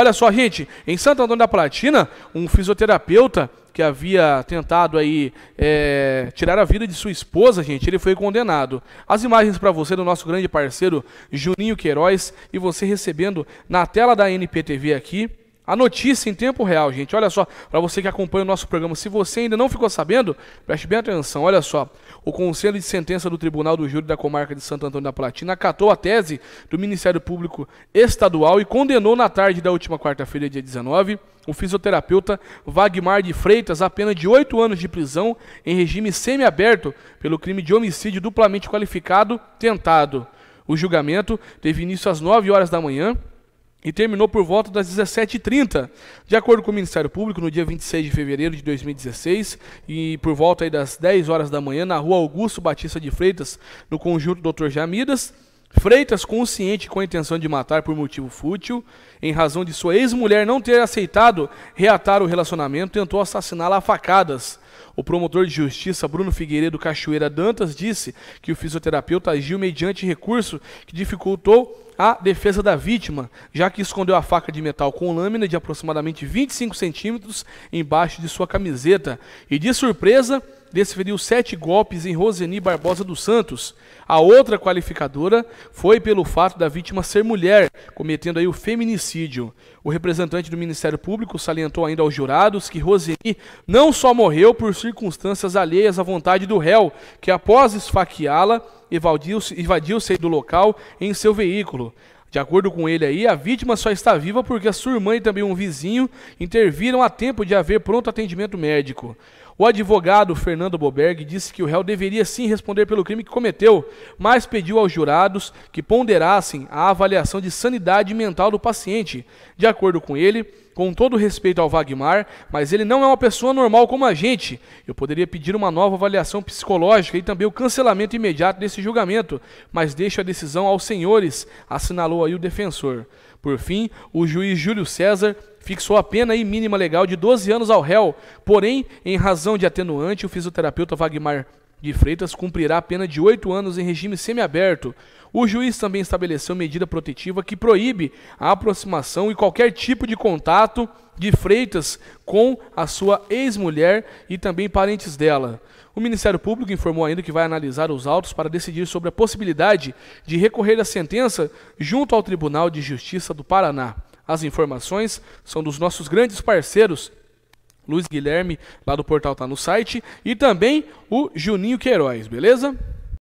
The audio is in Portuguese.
Olha só, gente, em Santo Antônio da Platina, um fisioterapeuta que havia tentado aí é, tirar a vida de sua esposa, gente, ele foi condenado. As imagens para você do nosso grande parceiro Juninho Queiroz e você recebendo na tela da NPTV aqui a notícia em tempo real, gente. Olha só, para você que acompanha o nosso programa, se você ainda não ficou sabendo, preste bem atenção. Olha só, o Conselho de Sentença do Tribunal do Júri da Comarca de Santo Antônio da Platina acatou a tese do Ministério Público Estadual e condenou na tarde da última quarta-feira, dia 19, o fisioterapeuta Wagmar de Freitas a pena de oito anos de prisão em regime semiaberto pelo crime de homicídio duplamente qualificado tentado. O julgamento teve início às 9 horas da manhã e terminou por volta das 17h30. De acordo com o Ministério Público, no dia 26 de fevereiro de 2016, e por volta das 10 horas da manhã, na rua Augusto Batista de Freitas, no conjunto Dr. Jamidas, Freitas, consciente com a intenção de matar por motivo fútil, em razão de sua ex-mulher não ter aceitado reatar o relacionamento, tentou assassiná-la a facadas. O promotor de justiça Bruno Figueiredo Cachoeira Dantas disse que o fisioterapeuta agiu mediante recurso que dificultou a defesa da vítima, já que escondeu a faca de metal com lâmina de aproximadamente 25 centímetros embaixo de sua camiseta e, de surpresa, desferiu sete golpes em Roseni Barbosa dos Santos. A outra qualificadora foi pelo fato da vítima ser mulher, cometendo aí o feminicídio. O representante do Ministério Público salientou ainda aos jurados que Roseni não só morreu por circunstâncias alheias à vontade do réu, que após esfaqueá-la, evadiu-se evadiu do local em seu veículo. De acordo com ele aí, a vítima só está viva porque a sua irmã e também um vizinho interviram a tempo de haver pronto atendimento médico. O advogado Fernando Boberg disse que o réu deveria sim responder pelo crime que cometeu, mas pediu aos jurados que ponderassem a avaliação de sanidade mental do paciente. De acordo com ele, com todo respeito ao Wagmar, mas ele não é uma pessoa normal como a gente. Eu poderia pedir uma nova avaliação psicológica e também o cancelamento imediato desse julgamento, mas deixo a decisão aos senhores, assinalou aí o defensor. Por fim, o juiz Júlio César fixou a pena mínima legal de 12 anos ao réu, porém, em razão de atenuante, o fisioterapeuta Wagner de Freitas cumprirá a pena de oito anos em regime semiaberto. O juiz também estabeleceu medida protetiva que proíbe a aproximação e qualquer tipo de contato de Freitas com a sua ex-mulher e também parentes dela. O Ministério Público informou ainda que vai analisar os autos para decidir sobre a possibilidade de recorrer à sentença junto ao Tribunal de Justiça do Paraná. As informações são dos nossos grandes parceiros Luiz Guilherme, lá do portal tá no site, e também o Juninho Queiroz, beleza?